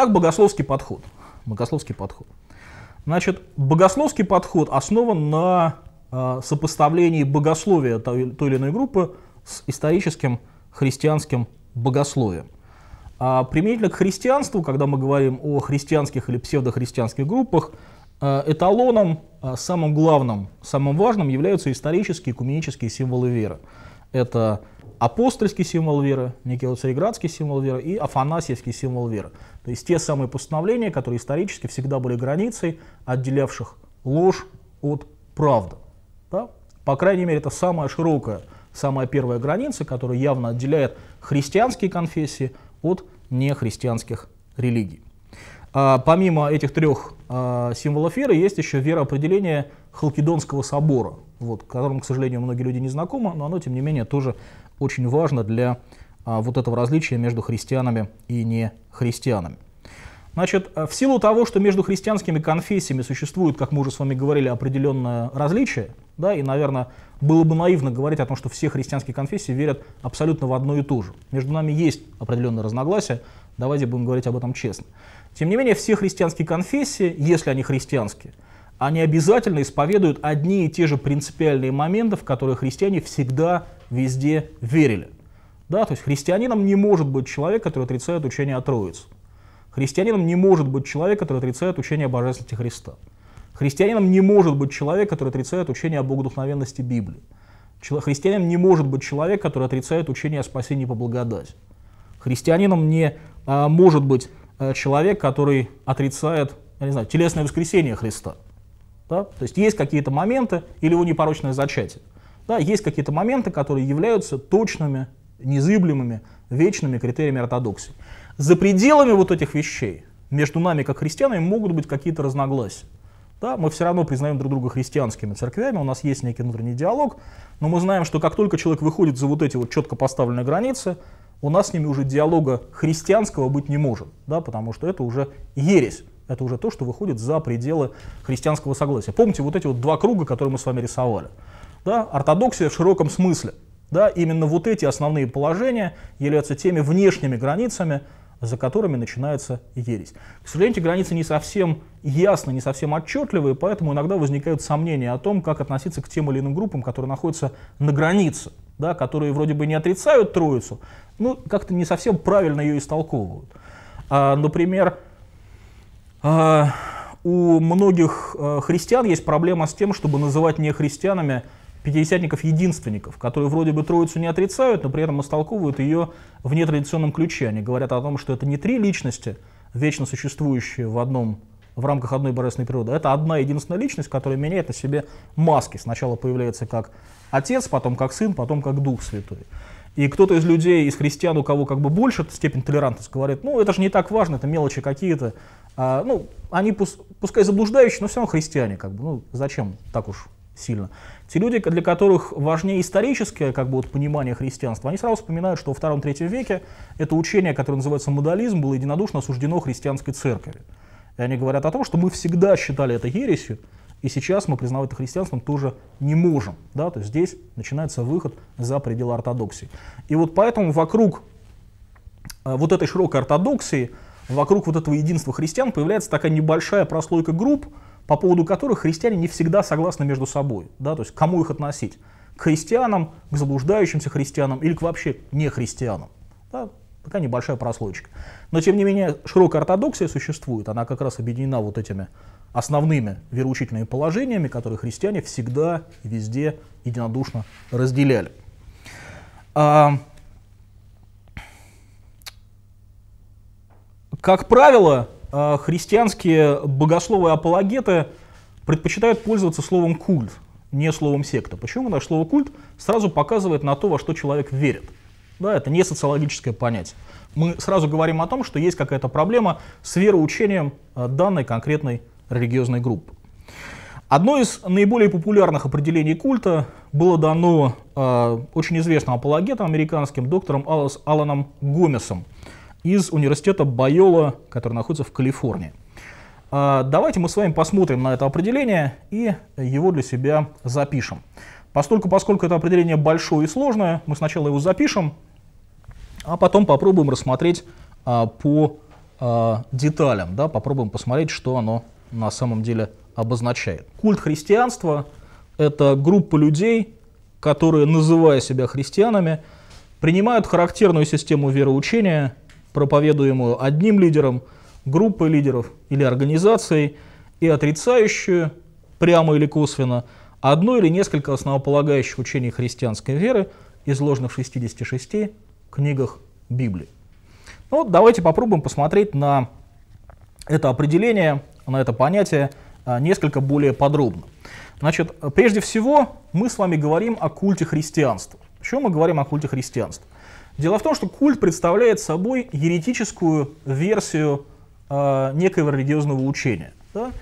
Итак, богословский подход. Богословский подход. Значит, богословский подход основан на э, сопоставлении богословия той, или иной группы с историческим христианским богословием. А применительно к христианству, когда мы говорим о христианских или псевдохристианских группах, э, эталоном, э, самым главным, самым важным являются исторические, куменические символы веры. Это апостольский символ веры, никео символ веры и Афанасьевский символ веры. То есть те самые постановления, которые исторически всегда были границей, отделявших ложь от правды. Да? По крайней мере, это самая широкая, самая первая граница, которая явно отделяет христианские конфессии от нехристианских религий. А, помимо этих трех а, символов веры есть еще вероопределение Халкидонского собора, вот, которым, к сожалению, многие люди не знакомы, но оно, тем не менее, тоже очень важно для а, вот этого различия между христианами и нехристианами. Значит, э, в силу того, что между христианскими конфессиями существует, как мы уже с вами говорили, определенное различие, да, и, наверное, было бы наивно говорить о том, что все христианские конфессии верят абсолютно в одно и то же. Между нами есть определенные разногласия. давайте будем говорить об этом честно. Тем не менее, все христианские конфессии, если они христианские, они обязательно исповедуют одни и те же принципиальные моменты, в которые христиане всегда везде верили. Да, то есть христианином не может быть человек, который отрицает учение о Троице. Христианином не может быть человек, который отрицает учение о божественности Христа. Христианином не может быть человек, который отрицает учение о богодухновенности Библии. Христианином не может быть человек, который отрицает учение о спасении по благодати. Христианином не а, может быть а, человек, который отрицает, я не знаю, телесное воскресение Христа. Да? То есть есть какие-то моменты, или его непорочное зачатие. Да, есть какие-то моменты, которые являются точными, незыблемыми, вечными критериями ортодоксии. За пределами вот этих вещей между нами, как христианами, могут быть какие-то разногласия. Да, мы все равно признаем друг друга христианскими церквями, у нас есть некий внутренний диалог, но мы знаем, что как только человек выходит за вот эти вот четко поставленные границы, у нас с ними уже диалога христианского быть не может, да, потому что это уже ересь это уже то, что выходит за пределы христианского согласия. Помните вот эти вот два круга, которые мы с вами рисовали? Да? Ортодоксия в широком смысле. Да? Именно вот эти основные положения являются теми внешними границами, за которыми начинается ересь. К сожалению, эти границы не совсем ясны, не совсем отчетливые, поэтому иногда возникают сомнения о том, как относиться к тем или иным группам, которые находятся на границе, да, которые вроде бы не отрицают Троицу, но ну, как-то не совсем правильно ее истолковывают. А, например, а, у многих э, христиан есть проблема с тем, чтобы называть не христианами пятидесятников-единственников, которые вроде бы Троицу не отрицают, но при этом истолковывают ее в нетрадиционном ключе. Они говорят о том, что это не три личности, вечно существующие в одном в рамках одной божественной природы. Это одна единственная личность, которая меняет на себе маски. Сначала появляется как отец, потом как сын, потом как Дух Святой. И кто-то из людей, из христиан, у кого как бы больше степень толерантности, говорит, ну это же не так важно, это мелочи какие-то. А, ну, они пускай заблуждающие, но все равно христиане, как бы, ну зачем так уж сильно. Те люди, для которых важнее историческое как бы, вот, понимание христианства, они сразу вспоминают, что во втором-третьем веке это учение, которое называется модализм, было единодушно осуждено христианской церковью. И они говорят о том, что мы всегда считали это ересью, и сейчас мы признавать это христианством тоже не можем. Да? То есть здесь начинается выход за пределы ортодоксии. И вот поэтому вокруг э, вот этой широкой ортодоксии, вокруг вот этого единства христиан появляется такая небольшая прослойка групп, по поводу которых христиане не всегда согласны между собой. Да? То есть кому их относить? К христианам, к заблуждающимся христианам или к вообще не христианам? Да? Пока небольшая прослойка. Но, тем не менее, широкая ортодоксия существует, она как раз объединена вот этими основными вероучительными положениями, которые христиане всегда и везде единодушно разделяли. А, как правило, а, христианские богословы апологеты предпочитают пользоваться словом «культ», не словом «секта». Почему? Потому что слово «культ» сразу показывает на то, во что человек верит. Да, это не социологическое понятие. Мы сразу говорим о том, что есть какая-то проблема с вероучением э, данной конкретной религиозной группы. Одно из наиболее популярных определений культа было дано э, очень известным апологетом американским доктором Алас, Аланом Гомесом из университета Байола, который находится в Калифорнии. Э, давайте мы с вами посмотрим на это определение и его для себя запишем. Постольку, поскольку это определение большое и сложное, мы сначала его запишем, а потом попробуем рассмотреть а, по а, деталям, да, попробуем посмотреть, что оно на самом деле обозначает. Культ христианства — это группа людей, которые, называя себя христианами, принимают характерную систему вероучения, проповедуемую одним лидером, группой лидеров или организацией, и отрицающую, прямо или косвенно, одно или несколько основополагающих учений христианской веры, изложенных в 66 книгах Библии. Ну, давайте попробуем посмотреть на это определение, на это понятие а, несколько более подробно. Значит, прежде всего мы с вами говорим о культе христианства. Почему мы говорим о культе христианства? Дело в том, что культ представляет собой еретическую версию э, некоего религиозного учения. Да?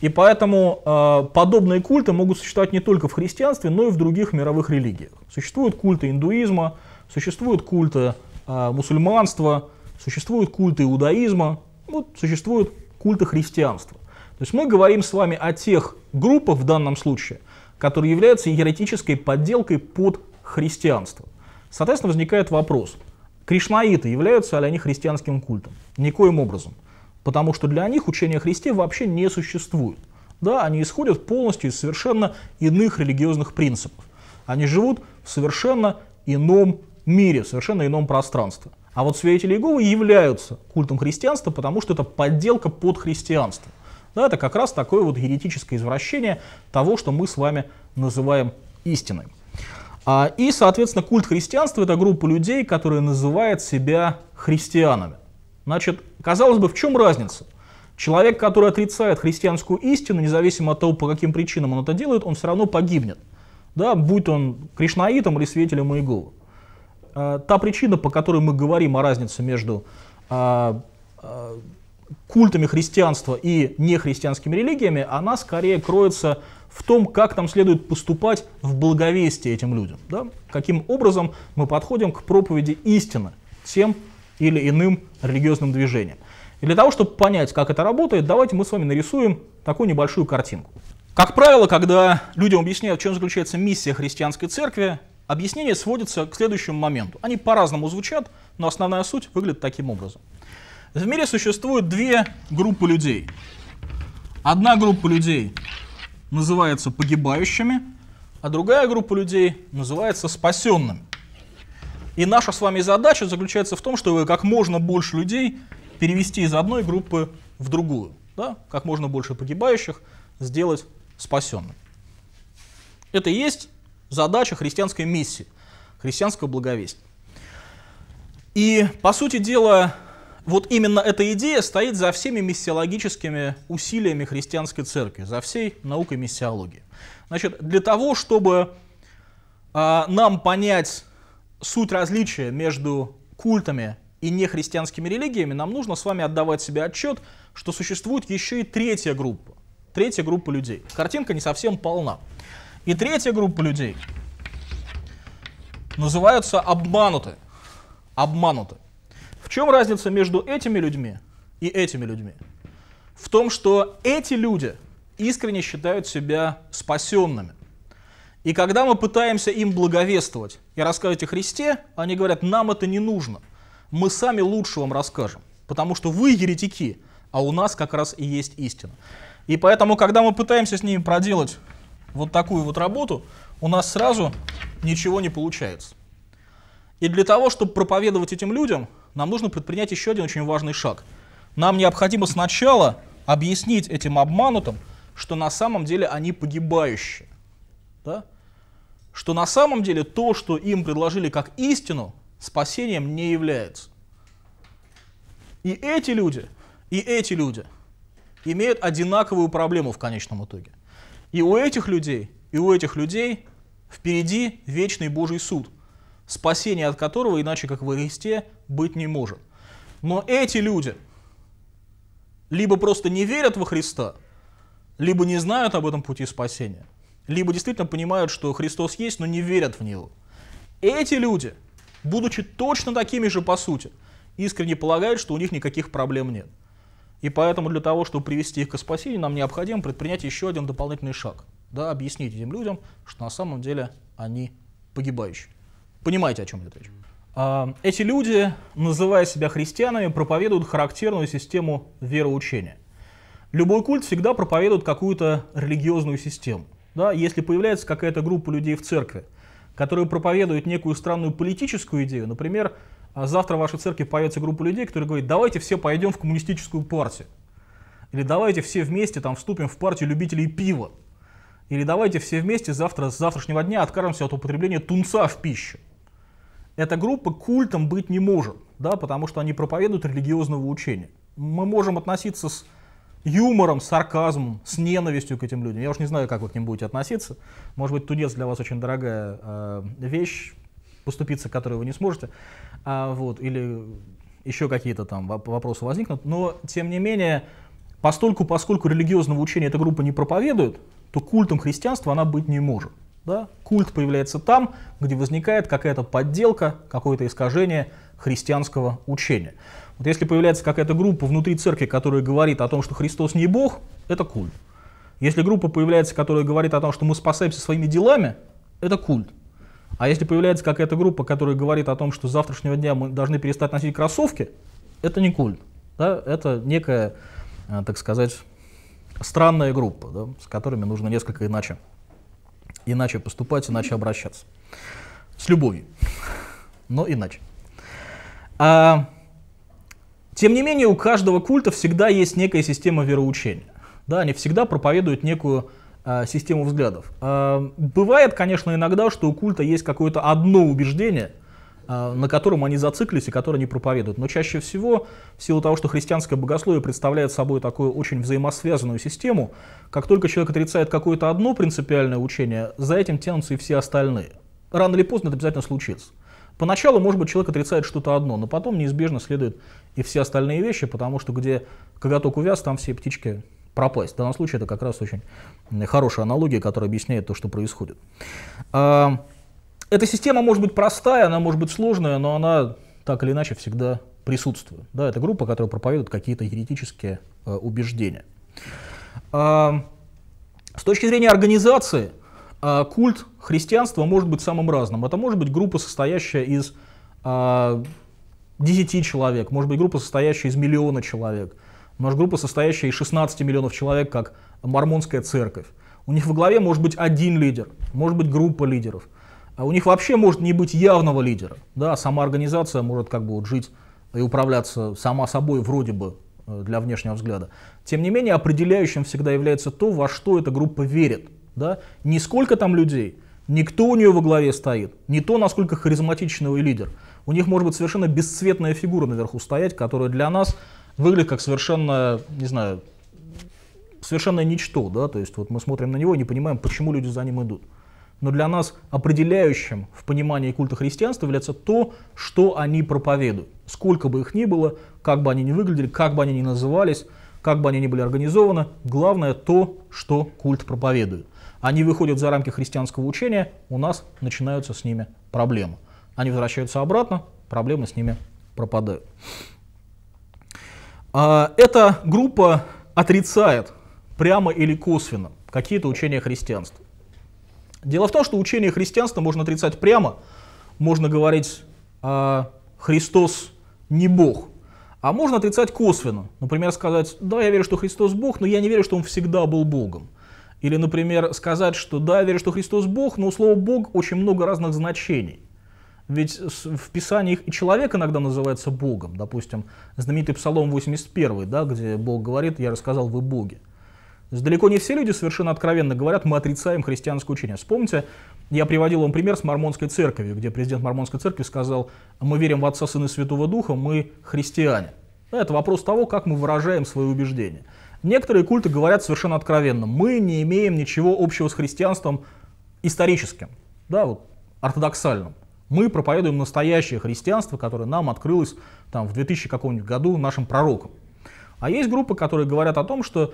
И поэтому э, подобные культы могут существовать не только в христианстве, но и в других мировых религиях. Существуют культы индуизма, существуют культы э, мусульманства, существуют культы иудаизма, вот, существуют культы христианства. То есть мы говорим с вами о тех группах в данном случае, которые являются еретической подделкой под христианство. Соответственно, возникает вопрос, кришнаиты являются ли они христианским культом? Никоим образом потому что для них учение о Христе вообще не существует. Да, они исходят полностью из совершенно иных религиозных принципов. Они живут в совершенно ином мире, в совершенно ином пространстве. А вот свидетели Иеговы являются культом христианства, потому что это подделка под христианство. Да, это как раз такое вот еретическое извращение того, что мы с вами называем истиной. А, и, соответственно, культ христианства – это группа людей, которые называют себя христианами. Значит, казалось бы, в чем разница? Человек, который отрицает христианскую истину, независимо от того, по каким причинам он это делает, он все равно погибнет. Да, будь он кришнаитом или свидетелем Иеговы. А, та причина, по которой мы говорим о разнице между а, а, культами христианства и нехристианскими религиями, она скорее кроется в том, как нам следует поступать в благовестие этим людям. Да? Каким образом мы подходим к проповеди истины тем, или иным религиозным движением. И для того, чтобы понять, как это работает, давайте мы с вами нарисуем такую небольшую картинку. Как правило, когда людям объясняют, в чем заключается миссия христианской церкви, объяснение сводится к следующему моменту. Они по-разному звучат, но основная суть выглядит таким образом. В мире существуют две группы людей. Одна группа людей называется погибающими, а другая группа людей называется спасенными. И наша с вами задача заключается в том, чтобы как можно больше людей перевести из одной группы в другую. Да? Как можно больше погибающих сделать спасенными. Это и есть задача христианской миссии, христианского благовестия. И, по сути дела, вот именно эта идея стоит за всеми миссиологическими усилиями христианской церкви, за всей наукой миссиологии. Значит, для того, чтобы э, нам понять суть различия между культами и нехристианскими религиями, нам нужно с вами отдавать себе отчет, что существует еще и третья группа. Третья группа людей. Картинка не совсем полна. И третья группа людей называются обмануты. Обмануты. В чем разница между этими людьми и этими людьми? В том, что эти люди искренне считают себя спасенными. И когда мы пытаемся им благовествовать и рассказывать о Христе, они говорят, нам это не нужно. Мы сами лучше вам расскажем, потому что вы еретики, а у нас как раз и есть истина. И поэтому, когда мы пытаемся с ними проделать вот такую вот работу, у нас сразу ничего не получается. И для того, чтобы проповедовать этим людям, нам нужно предпринять еще один очень важный шаг. Нам необходимо сначала объяснить этим обманутым, что на самом деле они погибающие. Да? что на самом деле то, что им предложили как истину, спасением не является. И эти люди, и эти люди имеют одинаковую проблему в конечном итоге. И у этих людей, и у этих людей впереди вечный Божий суд, спасение от которого иначе как в Христе быть не может. Но эти люди либо просто не верят во Христа, либо не знают об этом пути спасения – либо действительно понимают, что Христос есть, но не верят в Него. Эти люди, будучи точно такими же по сути, искренне полагают, что у них никаких проблем нет. И поэтому для того, чтобы привести их к спасению, нам необходимо предпринять еще один дополнительный шаг. Да, объяснить этим людям, что на самом деле они погибающие. Понимаете, о чем я речь? А, эти люди, называя себя христианами, проповедуют характерную систему вероучения. Любой культ всегда проповедует какую-то религиозную систему да, если появляется какая-то группа людей в церкви, которые проповедуют некую странную политическую идею, например, а завтра в вашей церкви появится группа людей, которые говорят, давайте все пойдем в коммунистическую партию, или давайте все вместе там вступим в партию любителей пива, или давайте все вместе завтра, с завтрашнего дня откажемся от употребления тунца в пищу. Эта группа культом быть не может, да, потому что они проповедуют религиозного учения. Мы можем относиться с юмором, сарказмом, с ненавистью к этим людям. Я уж не знаю, как вы к ним будете относиться. Может быть, тунец для вас очень дорогая э, вещь, поступиться, которой вы не сможете. А, вот, или еще какие-то там вопросы возникнут. Но, тем не менее, постольку, поскольку религиозного учения эта группа не проповедует, то культом христианства она быть не может. Да? Культ появляется там, где возникает какая-то подделка, какое-то искажение христианского учения. Вот если появляется какая-то группа внутри церкви, которая говорит о том, что Христос не Бог, это культ. Если группа появляется, которая говорит о том, что мы спасаемся своими делами, это культ. А если появляется какая-то группа, которая говорит о том, что с завтрашнего дня мы должны перестать носить кроссовки, это не культ. Да? Это некая, э, так сказать, странная группа, да? с которыми нужно несколько иначе, иначе поступать, иначе обращаться. С любовью, но иначе. А, тем не менее, у каждого культа всегда есть некая система вероучения. Да, они всегда проповедуют некую э, систему взглядов. Э, бывает, конечно, иногда, что у культа есть какое-то одно убеждение, э, на котором они зациклились и которое они проповедуют. Но чаще всего, в силу того, что христианское богословие представляет собой такую очень взаимосвязанную систему, как только человек отрицает какое-то одно принципиальное учение, за этим тянутся и все остальные. Рано или поздно это обязательно случится. Поначалу, может быть, человек отрицает что-то одно, но потом неизбежно следует и все остальные вещи, потому что где коготок увяз, там все птички пропасть. В данном случае это как раз очень хорошая аналогия, которая объясняет то, что происходит. А, эта система может быть простая, она может быть сложная, но она так или иначе всегда присутствует. Да, это группа, которая проповедует какие-то еретические э, убеждения. А, с точки зрения организации, а, культ христианства может быть самым разным. Это может быть группа, состоящая из 10 человек, может быть группа, состоящая из миллиона человек, может группа, состоящая из 16 миллионов человек, как мормонская церковь. У них во главе может быть один лидер, может быть группа лидеров. А у них вообще может не быть явного лидера. Да, сама организация может как бы вот жить и управляться сама собой вроде бы э, для внешнего взгляда. Тем не менее, определяющим всегда является то, во что эта группа верит. Да? Не сколько там людей, никто у нее во главе стоит, не то, насколько харизматичный ее лидер. У них может быть совершенно бесцветная фигура наверху стоять, которая для нас выглядит как совершенно, не знаю, совершенно ничто, да, то есть вот мы смотрим на него и не понимаем, почему люди за ним идут. Но для нас определяющим в понимании культа христианства является то, что они проповедуют. Сколько бы их ни было, как бы они ни выглядели, как бы они ни назывались, как бы они ни были организованы, главное то, что культ проповедует. Они выходят за рамки христианского учения, у нас начинаются с ними проблемы. Они возвращаются обратно, проблемы с ними пропадают. А, эта группа отрицает прямо или косвенно какие-то учения христианства. Дело в том, что учение христианства можно отрицать прямо, можно говорить а, «Христос не Бог», а можно отрицать косвенно. Например, сказать, да, я верю, что Христос Бог, но я не верю, что Он всегда был Богом. Или, например, сказать, что да, я верю, что Христос Бог, но у слова Бог очень много разных значений. Ведь в Писаниях и человек иногда называется Богом. Допустим, знаменитый Псалом 81, да, где Бог говорит «Я рассказал, вы боги». Далеко не все люди совершенно откровенно говорят «Мы отрицаем христианское учение». Вспомните, я приводил вам пример с Мормонской церковью, где президент Мормонской церкви сказал «Мы верим в Отца, Сына и Святого Духа, мы христиане». Это вопрос того, как мы выражаем свои убеждения. Некоторые культы говорят совершенно откровенно, мы не имеем ничего общего с христианством историческим, да, вот, ортодоксальным. Мы проповедуем настоящее христианство, которое нам открылось там, в 2000 каком-нибудь году нашим пророком. А есть группы, которые говорят о том, что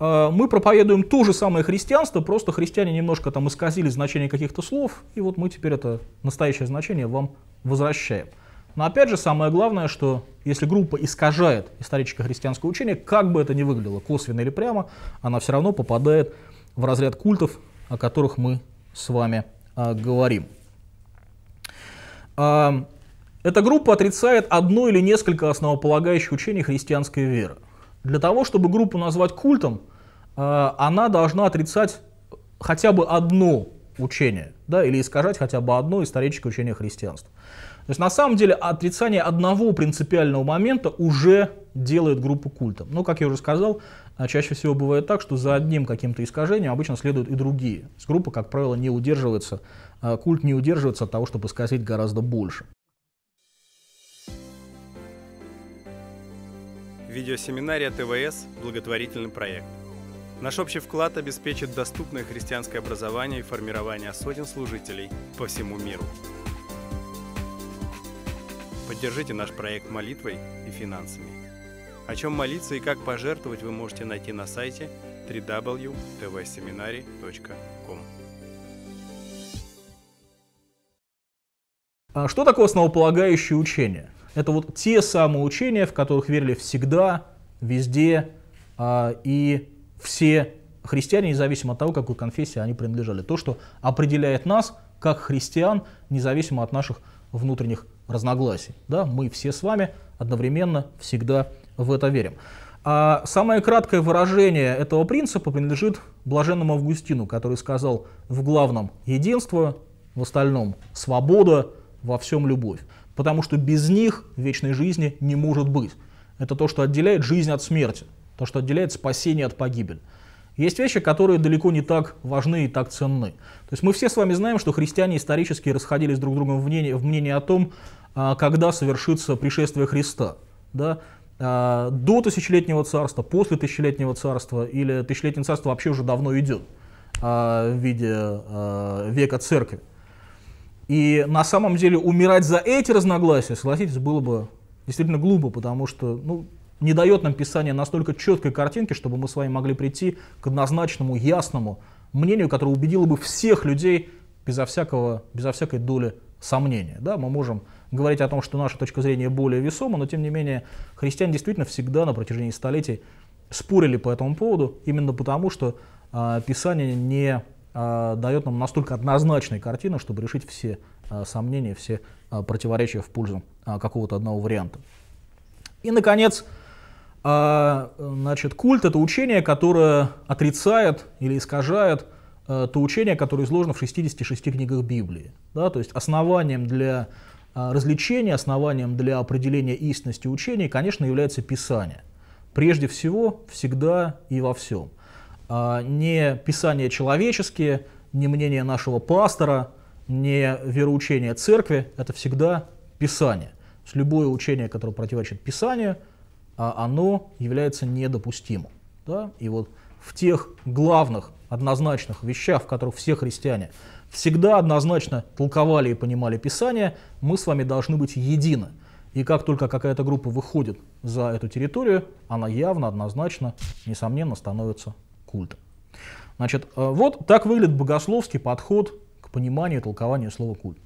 э, мы проповедуем то же самое христианство, просто христиане немножко там исказили значение каких-то слов, и вот мы теперь это настоящее значение вам возвращаем. Но опять же, самое главное, что если группа искажает историческое христианское учение, как бы это ни выглядело, косвенно или прямо, она все равно попадает в разряд культов, о которых мы с вами э, говорим. А, эта группа отрицает одно или несколько основополагающих учений христианской веры. Для того, чтобы группу назвать культом, а, она должна отрицать хотя бы одно учение, да, или искажать хотя бы одно историческое учение христианства. То есть на самом деле отрицание одного принципиального момента уже делает группу культом. Но, как я уже сказал, а, чаще всего бывает так, что за одним каким-то искажением обычно следуют и другие. То есть группа, как правило, не удерживается а, культ не удерживается от того, чтобы сказать гораздо больше. Видеосеминария ТВС – благотворительный проект. Наш общий вклад обеспечит доступное христианское образование и формирование сотен служителей по всему миру. Поддержите наш проект молитвой и финансами. О чем молиться и как пожертвовать вы можете найти на сайте www.tvseminary.com. А что такое основополагающее учение? Это вот те самые учения, в которых верили всегда, везде а, и все христиане, независимо от того, какой конфессии они принадлежали. То, что определяет нас как христиан, независимо от наших внутренних разногласий. Да? Мы все с вами одновременно всегда в это верим. А самое краткое выражение этого принципа принадлежит блаженному Августину, который сказал в главном «единство», в остальном «свобода», во всем любовь. Потому что без них вечной жизни не может быть. Это то, что отделяет жизнь от смерти, то, что отделяет спасение от погибель. Есть вещи, которые далеко не так важны и так ценны. То есть мы все с вами знаем, что христиане исторически расходились друг с другом в мнении, в мнении о том, а, когда совершится пришествие Христа. Да? А, до тысячелетнего царства, после тысячелетнего царства или тысячелетнее царство вообще уже давно идет а, в виде века церкви. И на самом деле умирать за эти разногласия, согласитесь, было бы действительно глупо, потому что ну, не дает нам Писание настолько четкой картинки, чтобы мы с вами могли прийти к однозначному, ясному мнению, которое убедило бы всех людей безо, всякого, безо всякой доли сомнения. Да, мы можем говорить о том, что наша точка зрения более весома, но тем не менее христиане действительно всегда на протяжении столетий спорили по этому поводу, именно потому что э, Писание не Э, дает нам настолько однозначной картины, чтобы решить все э, сомнения, все э, противоречия в пользу какого-то одного варианта. И, наконец, значит, культ — это учение, которое отрицает или искажает то учение, которое изложено в 66 книгах Библии. Да? То есть основанием для развлечения, основанием для определения истинности учения, конечно, является Писание. Прежде всего, всегда и во всем — а, не писания человеческие, не мнение нашего пастора, не вероучение церкви, это всегда Писание. То есть любое учение, которое противоречит Писанию, а, оно является недопустимым. Да? И вот в тех главных, однозначных вещах, в которых все христиане всегда однозначно толковали и понимали Писание, мы с вами должны быть едины. И как только какая-то группа выходит за эту территорию, она явно, однозначно, несомненно становится культа. Значит, э, вот так выглядит богословский подход к пониманию и толкованию слова культ.